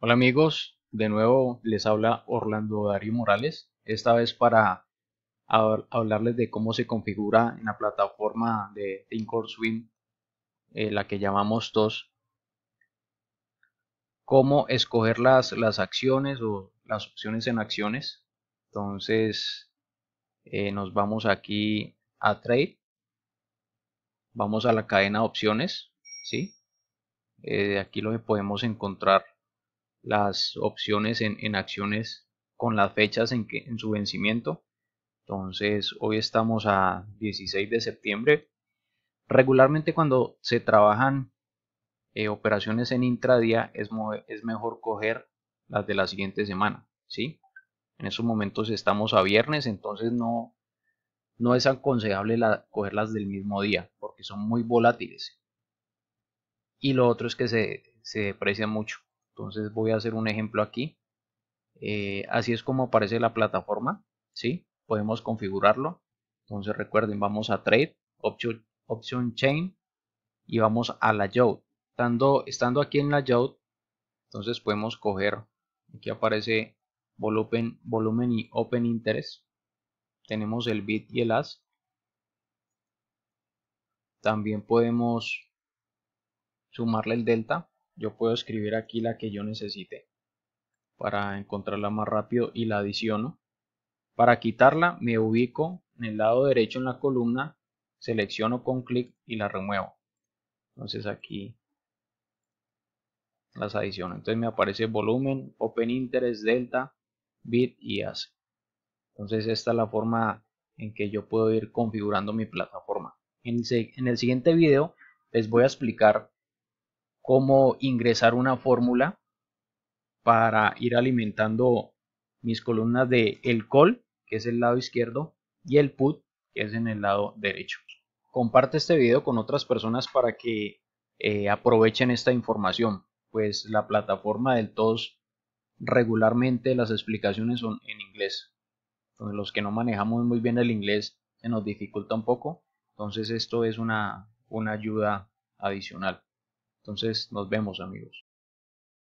Hola amigos, de nuevo les habla Orlando Darío Morales, esta vez para hablarles de cómo se configura en la plataforma de Thinkorswim, eh, la que llamamos TOS, cómo escoger las, acciones o las opciones en acciones. Entonces eh, nos vamos aquí a Trade, vamos a la cadena de opciones, ¿sí? Eh, aquí lo que podemos encontrar las opciones en, acciones con las fechas en, que, en su vencimiento. Entonces, hoy estamos a 16 de septiembre. Regularmente cuando se trabajan eh, operaciones en intradía es, es mejor coger las de la siguiente semana, ¿sí? En esos momentos estamos a viernes, entonces no, no es aconsejable la, cogerlas del mismo día porque son muy volátiles. Y lo otro es que se, se mucho. Entonces voy a hacer un ejemplo aquí. Eh, así es como aparece la plataforma. ¿sí? Podemos configurarlo. Entonces recuerden, vamos a Trade, Option, Chain y vamos a la Estando, estando aquí en la Layout, entonces podemos coger, aquí aparece volumen, y Open Interest. Tenemos el bid y el as. También podemos sumarle el delta yo puedo escribir aquí la que yo necesite para encontrarla más rápido y la adiciono. Para quitarla me ubico en el lado derecho en la columna, selecciono con clic y la remuevo. Entonces aquí las adiciono. Entonces me aparece volumen, open interest, delta, bit y as. Entonces esta es la forma en que yo puedo ir configurando mi plataforma. En el, en el siguiente video les voy a explicar cómo ingresar una fórmula para ir alimentando mis columnas de el call, que es el lado izquierdo, y el put, que es en el lado derecho. Comparte este video con otras personas para que eh, aprovechen esta información, pues la plataforma del TOS regularmente las explicaciones son en inglés. Entonces los que no manejamos muy bien el inglés se nos dificulta un poco, entonces esto es una, una ayuda adicional. Entonces, nos vemos amigos.